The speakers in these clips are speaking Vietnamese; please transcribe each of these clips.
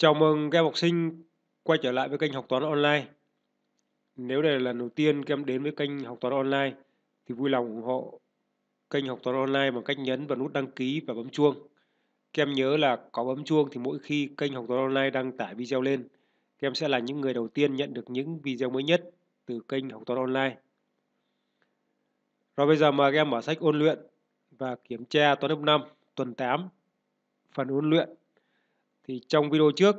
Chào mừng các em học sinh quay trở lại với kênh học toán online. Nếu đây là lần đầu tiên các em đến với kênh học toán online thì vui lòng ủng hộ kênh học toán online bằng cách nhấn vào nút đăng ký và bấm chuông. Các em nhớ là có bấm chuông thì mỗi khi kênh học toán online đăng tải video lên, các em sẽ là những người đầu tiên nhận được những video mới nhất từ kênh học toán online. Rồi bây giờ mời các em mở sách ôn luyện và kiểm tra toán lớp 5 tuần 8 phần ôn luyện thì trong video trước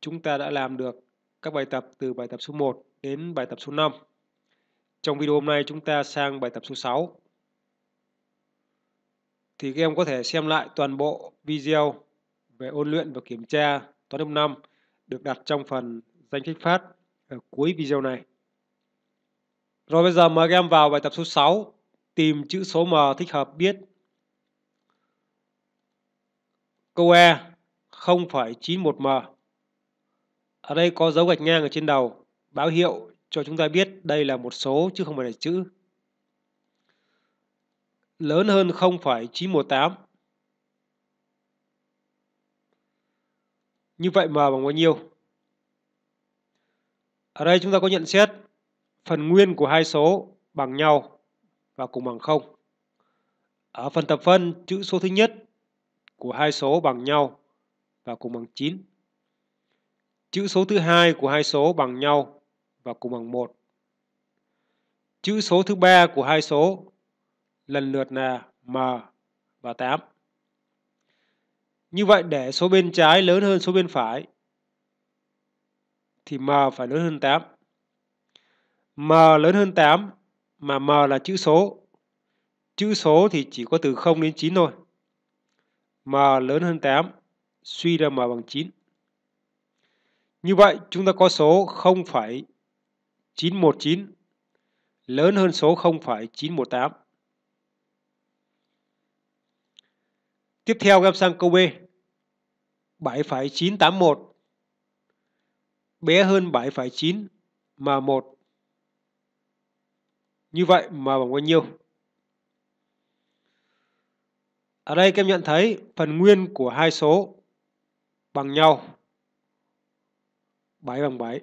chúng ta đã làm được các bài tập từ bài tập số 1 đến bài tập số 5. Trong video hôm nay chúng ta sang bài tập số 6. Thì các em có thể xem lại toàn bộ video về ôn luyện và kiểm tra toán lớp 5 được đặt trong phần danh sách phát ở cuối video này. Rồi bây giờ mời các em vào bài tập số 6, tìm chữ số M thích hợp biết. Câu E 0,91m. Ở đây có dấu gạch ngang ở trên đầu, báo hiệu cho chúng ta biết đây là một số chứ không phải là chữ. Lớn hơn 0,918. Như vậy m bằng bao nhiêu? Ở đây chúng ta có nhận xét phần nguyên của hai số bằng nhau và cùng bằng 0. Ở phần tập phân, chữ số thứ nhất của hai số bằng nhau và cùng bằng 9. Chữ số thứ hai của hai số bằng nhau và cùng bằng 1. Chữ số thứ ba của hai số lần lượt là m và 8. Như vậy để số bên trái lớn hơn số bên phải thì m phải lớn hơn 8. m lớn hơn 8 mà m là chữ số. Chữ số thì chỉ có từ 0 đến 9 thôi. m lớn hơn 8 suy ra m bằng 9. Như vậy, chúng ta có số 0,919 lớn hơn số 0,918. Tiếp theo các em sang câu B. 7,981 bé hơn 7,9 mà 1. Như vậy mà bằng bao nhiêu? Ở đây các em nhận thấy phần nguyên của hai số bằng nhau. 7 bằng 7.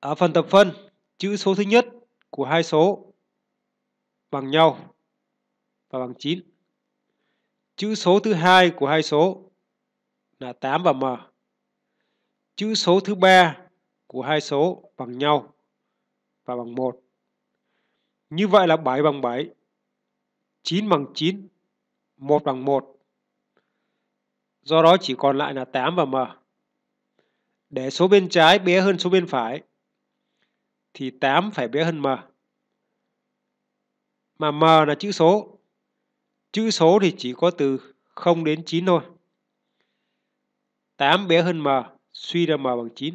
Ở phần tập phân, chữ số thứ nhất của hai số bằng nhau và bằng 9. Chữ số thứ hai của hai số là 8 và m. Chữ số thứ ba của hai số bằng nhau và bằng 1. Như vậy là 7 bằng 7, 9 bằng 9, 1 bằng 1 do đó chỉ còn lại là 8 và m. Để số bên trái bé hơn số bên phải, thì 8 phải bé hơn m. Mà m là chữ số. Chữ số thì chỉ có từ 0 đến 9 thôi. 8 bé hơn m, suy ra m bằng 9.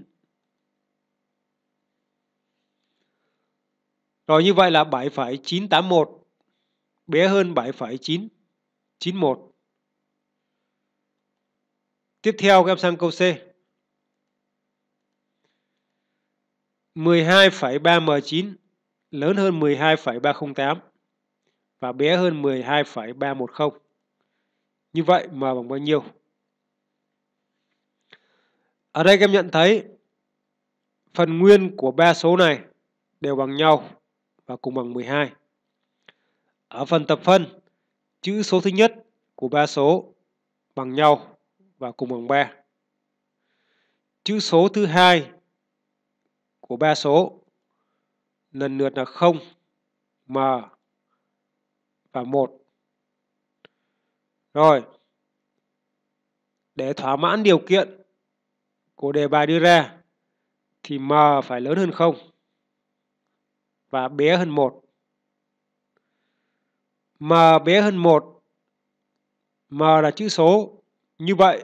Rồi như vậy là 7,981 bé hơn 7,991. Tiếp theo các em sang câu C. 12,3M9 lớn hơn 12,308 và bé hơn 12,310. Như vậy M bằng bao nhiêu? Ở đây các em nhận thấy phần nguyên của ba số này đều bằng nhau và cùng bằng 12. Ở phần tập phân, chữ số thứ nhất của ba số bằng nhau và cùng bằng 3. Chữ số thứ hai của ba số lần lượt là 0, m và 1. Rồi, để thỏa mãn điều kiện của đề bài đưa ra thì m phải lớn hơn 0 và bé hơn 1. m bé hơn 1 m là chữ số như vậy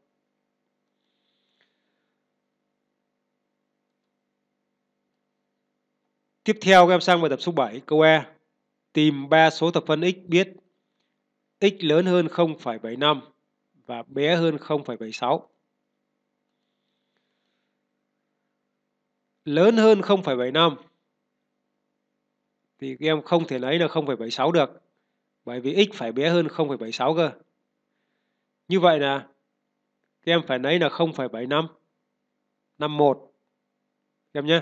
Tiếp theo các em sang bài tập số 7 câu E. Tìm 3 số thập phân x biết x lớn hơn 0,75 và bé hơn 0,76. Lớn hơn 0,75 thì các em không thể lấy là 0,76 được bởi vì x phải bé hơn 0,76 cơ. Như vậy là các em phải lấy là 0,75 51 các em nhé.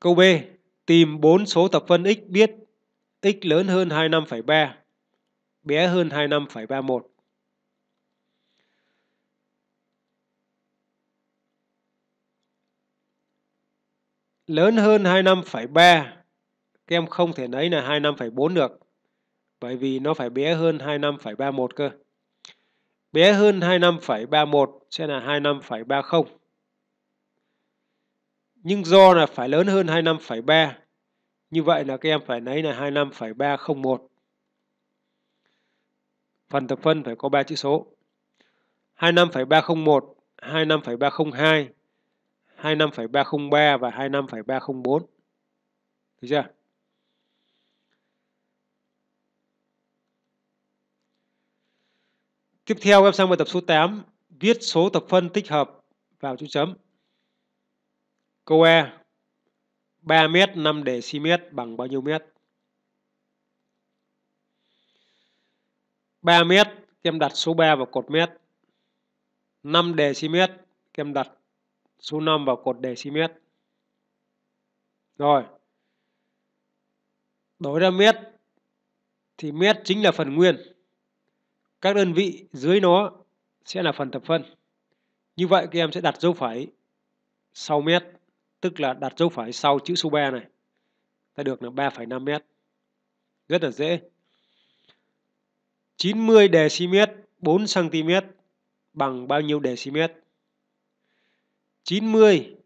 Câu B. Tìm 4 số thập phân x biết x lớn hơn 25,3, bé hơn 25,31. Lớn hơn 25,3, các em không thể lấy là 25,4 được, bởi vì nó phải bé hơn 25,31 cơ. Bé hơn 25,31 sẽ là 25,30 nhưng do là phải lớn hơn 25,3. Như vậy là các em phải lấy là 25,301. Phần thập phân phải có 3 chữ số. 25,301, 25,302, 25,303 và 25,304. Được chưa? Tiếp theo em sang bài tập số 8, viết số thập phân tích hợp vào chữ chấm. Câu E 3 mét 5 dm bằng bao nhiêu mét? 3 mét kem đặt số 3 vào cột mét. 5 dm kem đặt số 5 vào cột dm. Rồi. Đổi ra mét thì mét chính là phần nguyên. Các đơn vị dưới nó sẽ là phần thập phân. Như vậy các em sẽ đặt dấu phẩy sau mét tức là đặt dấu phải sau chữ số 3 này ta được là 3,5 mét rất là dễ 90 dm 4 cm bằng bao nhiêu dm 90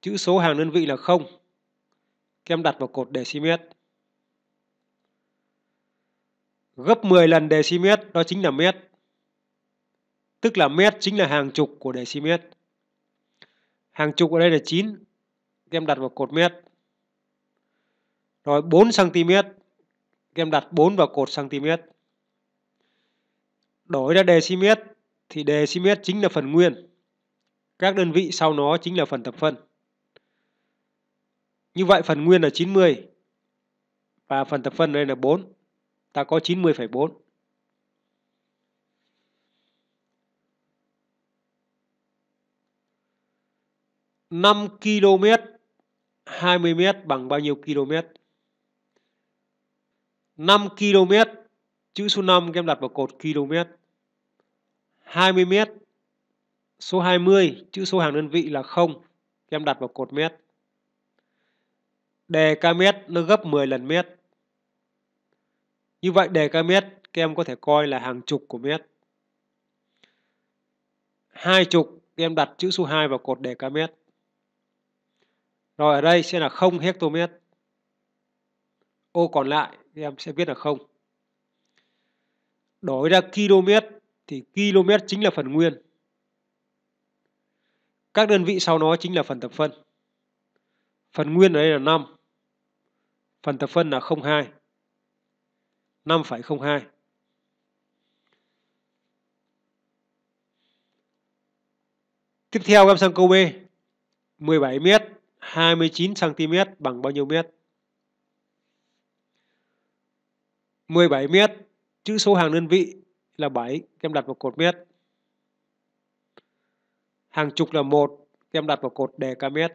chữ số hàng đơn vị là 0 các em đặt vào cột dm gấp 10 lần dm đó chính là mét tức là mét chính là hàng chục của dm hàng chục ở đây là 9 em đặt vào cột mét rồi 4 cm em đặt 4 vào cột cm đổi ra dm thì dm chính là phần nguyên các đơn vị sau nó chính là phần tập phân như vậy phần nguyên là 90 và phần tập phân đây là 4 ta có 90,4 5 km 20 m bằng bao nhiêu km? 5 km chữ số 5 các em đặt vào cột km. 20 m số 20 chữ số hàng đơn vị là 0 các em đặt vào cột mét. Đề ca mét nó gấp 10 lần mét. Như vậy đề km các em có thể coi là hàng chục của mét. Hai chục các em đặt chữ số 2 vào cột đề ca mét. Rồi ở đây sẽ là 0 hectomet. Ô còn lại thì em sẽ viết là 0. Đổi ra km thì km chính là phần nguyên. Các đơn vị sau nó chính là phần tập phân. Phần nguyên ở đây là 5. Phần tập phân là 02. 5,02. Tiếp theo em sang câu B. 17 mét 29 cm bằng bao nhiêu mét? 17 mét, chữ số hàng đơn vị là 7, em đặt vào cột mét. Hàng chục là 1, em đặt vào cột đề ca mét.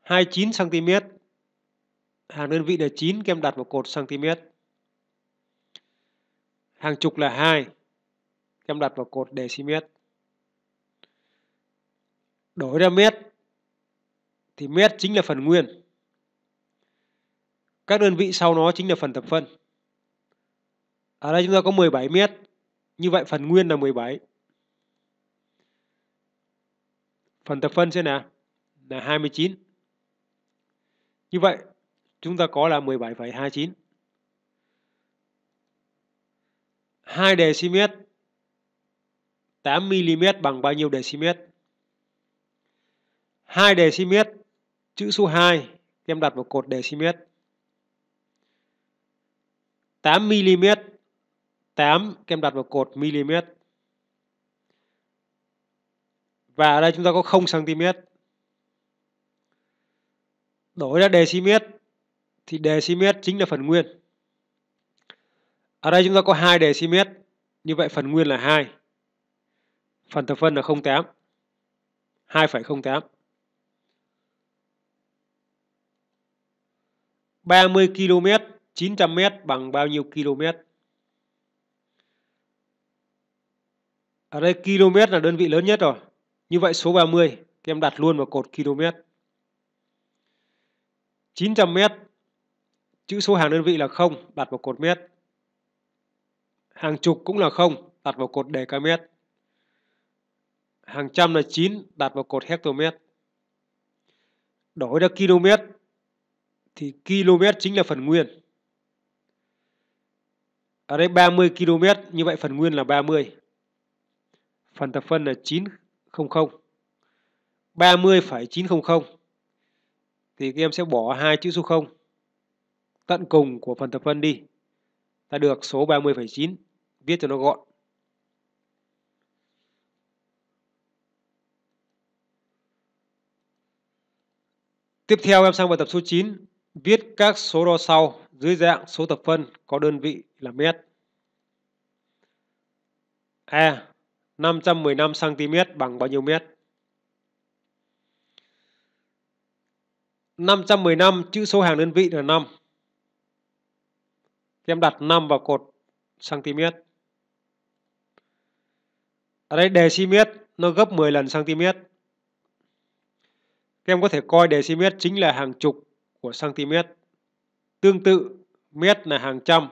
29 cm, hàng đơn vị là 9, em đặt vào cột cm. Hàng chục là 2, em đặt vào cột decimet. Đổi ra mét thì mét chính là phần nguyên. Các đơn vị sau nó chính là phần thập phân. Ở à, đây chúng ta có 17 mét. Như vậy phần nguyên là 17. Phần thập phân sẽ là là 29. Như vậy chúng ta có là 17,29. 2 dm 8 mm bằng bao nhiêu dm? 2 dm Chữ số 2, em đặt vào cột decimet. 8 mm. 8 kem đặt vào cột mm. Và ở đây chúng ta có 0 cm. Đổi ra decimet thì decimet chính là phần nguyên. Ở đây chúng ta có 2 decimet, như vậy phần nguyên là 2. Phần thập phân là 0.8. 2,08. 30 km 900 m bằng bao nhiêu km? Ở đây km là đơn vị lớn nhất rồi. Như vậy số 30 các em đặt luôn vào cột km. 900 m chữ số hàng đơn vị là 0 đặt vào cột mét. Hàng chục cũng là 0 đặt vào cột đề mét. Hàng trăm là 9 đặt vào cột hectomet. Đổi ra km thì km chính là phần nguyên. Ở đây 30 km, như vậy phần nguyên là 30. Phần thập phân là 900. 30,900. Thì các em sẽ bỏ hai chữ số 0 tận cùng của phần thập phân đi. Ta được số 30,9, viết cho nó gọn. Tiếp theo em sang bài tập số 9 Viết các số đo sau dưới dạng số thập phân có đơn vị là mét. A. 515 cm bằng bao nhiêu mét? 515 chữ số hàng đơn vị là 5. Thì em đặt 5 vào cột cm. Ở đây dm nó gấp 10 lần cm. Các em có thể coi dm chính là hàng chục của cm. Tương tự, mét là hàng trăm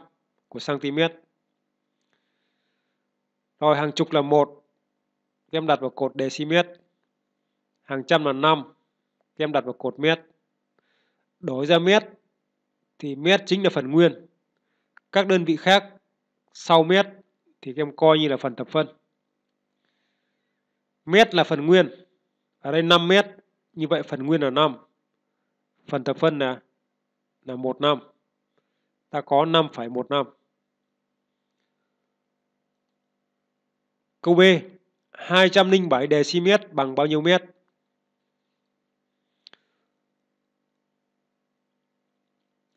của cm. Rồi hàng chục là một các em đặt vào cột decimet. Hàng trăm là năm các em đặt vào cột mét. Đổi ra mét thì mét chính là phần nguyên. Các đơn vị khác sau mét thì em coi như là phần thập phân. Mét là phần nguyên. Ở đây 5 mét, như vậy phần nguyên là 5 phần thập phân là là một năm ta có 5,1 năm câu B 207 decimet bằng bao nhiêu mét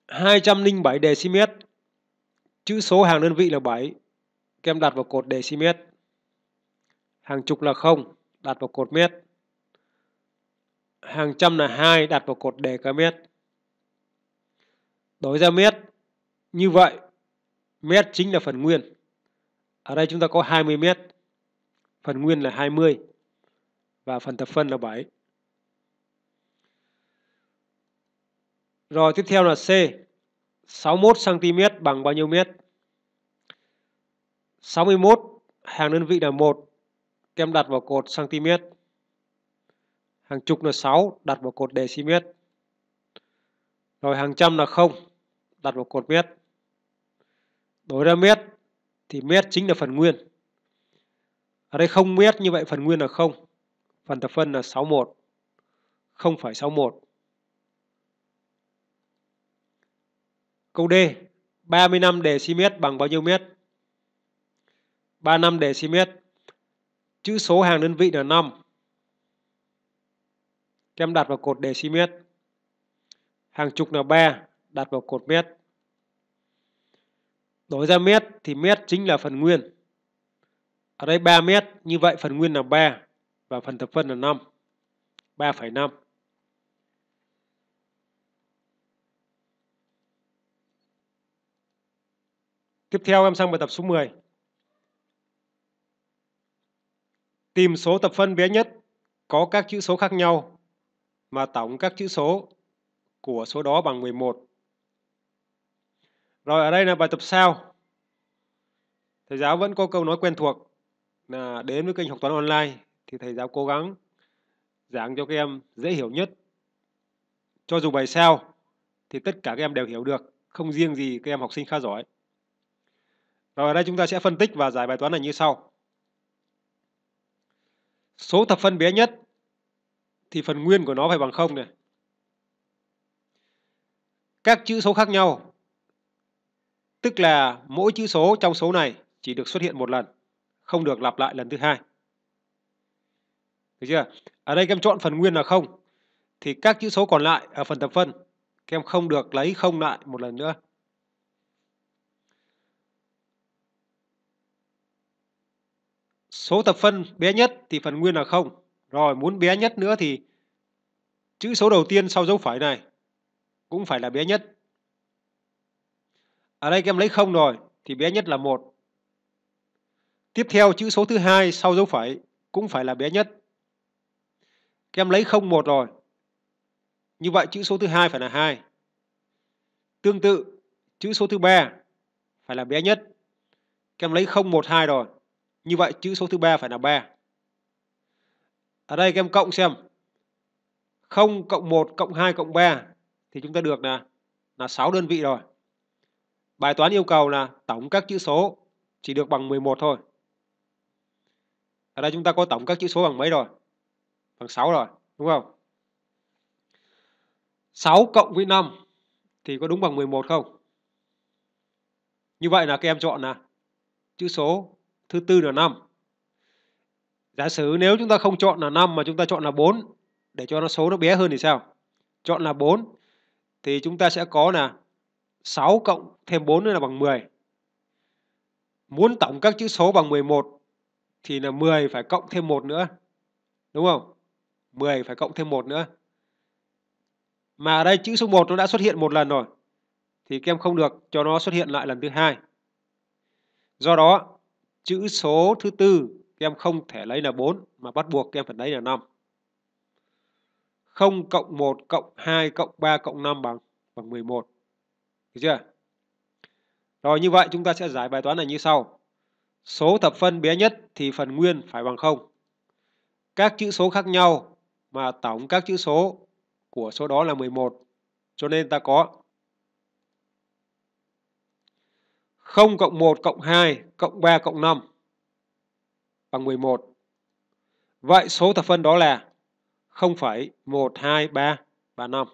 hai trăm linh bảy decimet chữ số hàng đơn vị là bảy kem đặt vào cột decimet hàng chục là không đặt vào cột mét hàng trăm là hai đặt vào cột đề ca mét. đối ra mét. Như vậy, mét chính là phần nguyên. Ở đây chúng ta có 20 mét. Phần nguyên là 20. Và phần thập phân là 7. Rồi tiếp theo là C. 61cm bằng bao nhiêu mét? 61 hàng đơn vị là 1. Kem đặt vào cột cm hàng chục là 6 đặt vào cột đề si miết rồi hàng trăm là không đặt vào cột mét đối ra mét thì mét chính là phần nguyên ở đây không mét như vậy phần nguyên là không phần thập phân là 61 0,61 câu D 30 năm đề si miết bằng bao nhiêu miết 3 năm đề si miết chữ số hàng đơn vị là 5 đem đặt vào cột decimet. Hàng chục là ba đặt vào cột mét. Đổi ra mét thì mét chính là phần nguyên. Ở đây 3 mét, như vậy phần nguyên là 3 và phần thập phân là 5. 3,5. Tiếp theo em sang bài tập số 10. Tìm số thập phân bé nhất có các chữ số khác nhau mà tổng các chữ số của số đó bằng 11. Rồi ở đây là bài tập sau. Thầy giáo vẫn có câu nói quen thuộc là đến với kênh học toán online thì thầy giáo cố gắng giảng cho các em dễ hiểu nhất. Cho dù bài sau thì tất cả các em đều hiểu được, không riêng gì các em học sinh khá giỏi. Rồi ở đây chúng ta sẽ phân tích và giải bài toán này như sau. Số thập phân bé nhất thì phần nguyên của nó phải bằng không này. Các chữ số khác nhau, tức là mỗi chữ số trong số này chỉ được xuất hiện một lần, không được lặp lại lần thứ hai. Được chưa? Ở đây các em chọn phần nguyên là không, thì các chữ số còn lại ở phần tập phân các em không được lấy không lại một lần nữa. Số tập phân bé nhất thì phần nguyên là không rồi muốn bé nhất nữa thì chữ số đầu tiên sau dấu phẩy này cũng phải là bé nhất. Ở đây các em lấy không rồi thì bé nhất là một. Tiếp theo chữ số thứ hai sau dấu phẩy cũng phải là bé nhất. Các em lấy không một rồi. Như vậy chữ số thứ hai phải là hai. Tương tự chữ số thứ ba phải là bé nhất. Các em lấy không một hai rồi. Như vậy chữ số thứ ba phải là ba. Ở đây các em cộng xem. 0 cộng 1 cộng 2 cộng 3 thì chúng ta được là là 6 đơn vị rồi. Bài toán yêu cầu là tổng các chữ số chỉ được bằng 11 thôi. Ở đây chúng ta có tổng các chữ số bằng mấy rồi? Bằng 6 rồi, đúng không? 6 cộng với 5 thì có đúng bằng 11 không? Như vậy là các em chọn là chữ số thứ tư là 5. Giả sử nếu chúng ta không chọn là 5 mà chúng ta chọn là 4 để cho nó số nó bé hơn thì sao? Chọn là 4 thì chúng ta sẽ có là 6 cộng thêm 4 nữa là bằng 10. Muốn tổng các chữ số bằng 11 thì là 10 phải cộng thêm 1 nữa. Đúng không? 10 phải cộng thêm 1 nữa. Mà ở đây chữ số 1 nó đã xuất hiện một lần rồi. Thì các em không được cho nó xuất hiện lại lần thứ hai. Do đó, chữ số thứ tư em không thể lấy là 4 mà bắt buộc em phải lấy là 5. 0 cộng 1 cộng 2 cộng 3 cộng 5 bằng bằng 11. Được chưa? Rồi như vậy chúng ta sẽ giải bài toán này như sau. Số thập phân bé nhất thì phần nguyên phải bằng 0. Các chữ số khác nhau mà tổng các chữ số của số đó là 11. Cho nên ta có 0 cộng 1 cộng 2 cộng 3 cộng 5 bằng 11. Vậy số thập phân đó là 0,12335.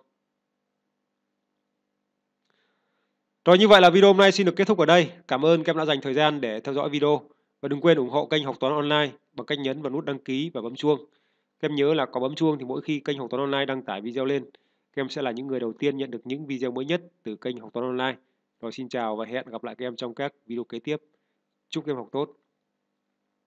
Rồi như vậy là video hôm nay xin được kết thúc ở đây. Cảm ơn các em đã dành thời gian để theo dõi video. Và đừng quên ủng hộ kênh Học Toán Online bằng cách nhấn vào nút đăng ký và bấm chuông. Các em nhớ là có bấm chuông thì mỗi khi kênh Học Toán Online đăng tải video lên, các em sẽ là những người đầu tiên nhận được những video mới nhất từ kênh Học Toán Online. Rồi xin chào và hẹn gặp lại các em trong các video kế tiếp. Chúc các em học tốt.